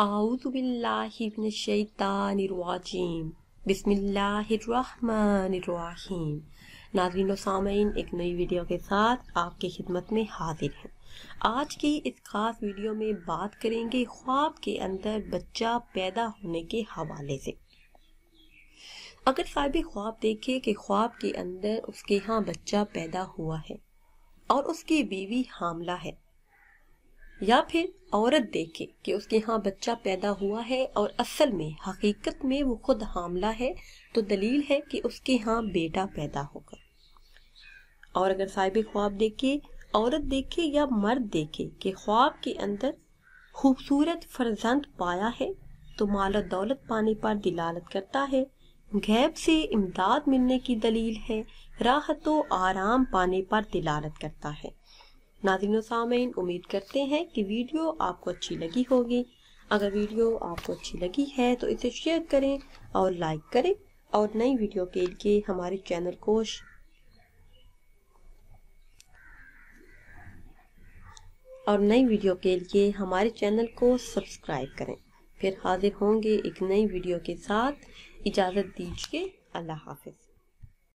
आउज़बिल्लाशैतानिर्वाजीम बिस्मिल्लाहिर्रहमानिर्रहीम नाजरीन सामीन एक नई वीडियो के साथ आपकी खिदमत में हाजिर हैं आज की इस खास वीडियो में बात करेंगे ख्वाब के अंदर बच्चा पैदा होने के हवाले से अगर साहिब ख्वाब देखे कि ख्वाब के अंदर उसके यहाँ बच्चा पैदा हुआ है और उसकी बीवी हामला है या फिर औरत देखे कि उसके यहाँ बच्चा पैदा हुआ है और असल में हकीकत में वो खुद हामला है तो दलील है कि उसके यहाँ बेटा पैदा होगा और अगर साहिब ख्वाब देखे औरत देखे या मर्द देखे कि ख्वाब के अंदर खूबसूरत फर्जंद पाया है तो माल दौलत पाने पर दिलालत करता है गैब से इमदाद मिलने की दलील है राहत आराम पाने पर दिलालत करता है नाजिन सामीन उम्मीद करते हैं कि वीडियो आपको अच्छी लगी होगी अगर वीडियो आपको अच्छी लगी है तो इसे शेयर करें और लाइक करें और नई वीडियो के लिए हमारे चैनल को और नई वीडियो के लिए हमारे चैनल को सब्सक्राइब करें फिर हाजिर होंगे एक नई वीडियो के साथ इजाज़त दीजिए अल्लाह हाफिज़